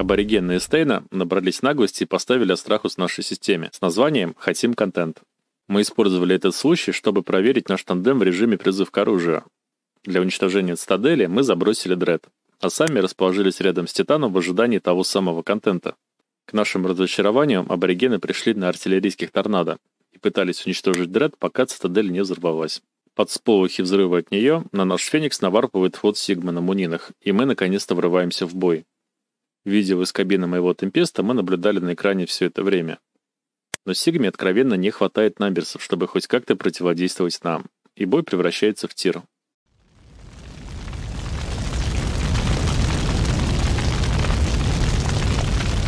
Аборигены Стейна набрались наглости и поставили Астрахус нашей системе с названием «Хотим контент». Мы использовали этот случай, чтобы проверить наш тандем в режиме призыв к оружию. Для уничтожения Стадели мы забросили дред, а сами расположились рядом с Титаном в ожидании того самого контента. К нашему разочарованию аборигены пришли на артиллерийских торнадо и пытались уничтожить дред, пока цитадель не взорвалась. Под сполохи взрыва от нее на наш Феникс наварпывает флот Сигма на Муниных, и мы наконец-то врываемся в бой. Видео из кабины моего темпеста мы наблюдали на экране все это время. Но Сигме откровенно не хватает намберсов, чтобы хоть как-то противодействовать нам, и бой превращается в тир.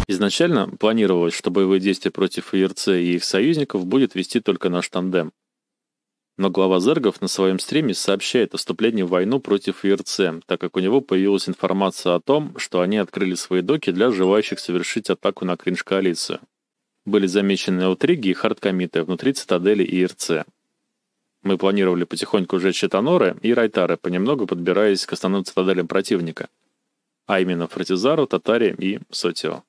Изначально планировалось, что боевые действия против ИРЦ и их союзников будет вести только наш тандем. Но глава Зергов на своем стриме сообщает о вступлении в войну против ИРЦ, так как у него появилась информация о том, что они открыли свои доки для желающих совершить атаку на кринж-коалицию. Были замечены аутриги и хардкомиты внутри цитадели ИРЦ. Мы планировали потихоньку сжечь Читаноры и Райтары, понемногу подбираясь к основным цитаделям противника, а именно Фратизару, Татаре и Сотио.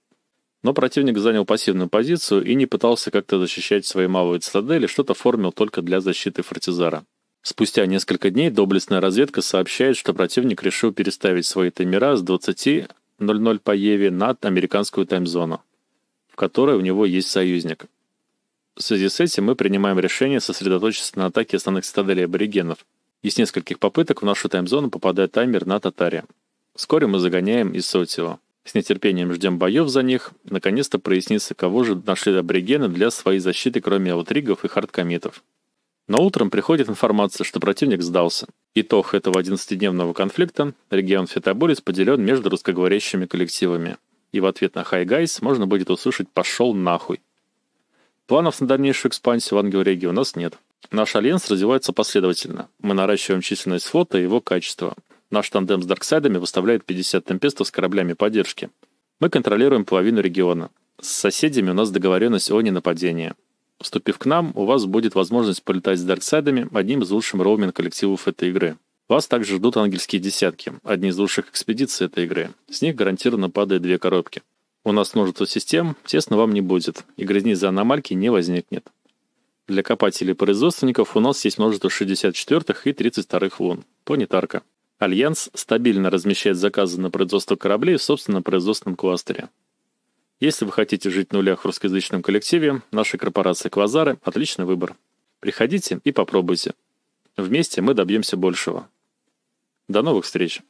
Но противник занял пассивную позицию и не пытался как-то защищать свои малые цитадели, что-то формил только для защиты Фортизара. Спустя несколько дней доблестная разведка сообщает, что противник решил переставить свои таймера с 20.00 по Еве на американскую таймзону, в которой у него есть союзник. В связи с этим мы принимаем решение сосредоточиться на атаке основных цитаделей аборигенов. Из нескольких попыток в нашу таймзону попадает таймер на татаре. Вскоре мы загоняем Сотио. С нетерпением ждем боев за них. Наконец-то прояснится, кого же нашли аборигены для своей защиты, кроме аутригов и хардкомитов. Но утром приходит информация, что противник сдался. Итог этого 11-дневного конфликта – регион Фетабурис поделен между русскоговорящими коллективами. И в ответ на «Хай Гайс» можно будет услышать «Пошел нахуй». Планов на дальнейшую экспансию в Ангел-Реги у нас нет. Наш альянс развивается последовательно. Мы наращиваем численность флота и его качество. Наш тандем с Дарксайдами выставляет 50 темпестов с кораблями поддержки. Мы контролируем половину региона. С соседями у нас договоренность о ненападении. Вступив к нам, у вас будет возможность полетать с Дарксайдами, одним из лучших роуминг-коллективов этой игры. Вас также ждут ангельские десятки, одни из лучших экспедиций этой игры. С них гарантированно падает две коробки. У нас множество систем, тесно вам не будет, и грязни за аномальки не возникнет. Для копателей производственников у нас есть множество 64-х и 32-х лун. тарка. Альянс стабильно размещает заказы на производство кораблей в собственном производственном кластере. Если вы хотите жить в нулях в русскоязычном коллективе, наша корпорация «Квазары» — отличный выбор. Приходите и попробуйте. Вместе мы добьемся большего. До новых встреч!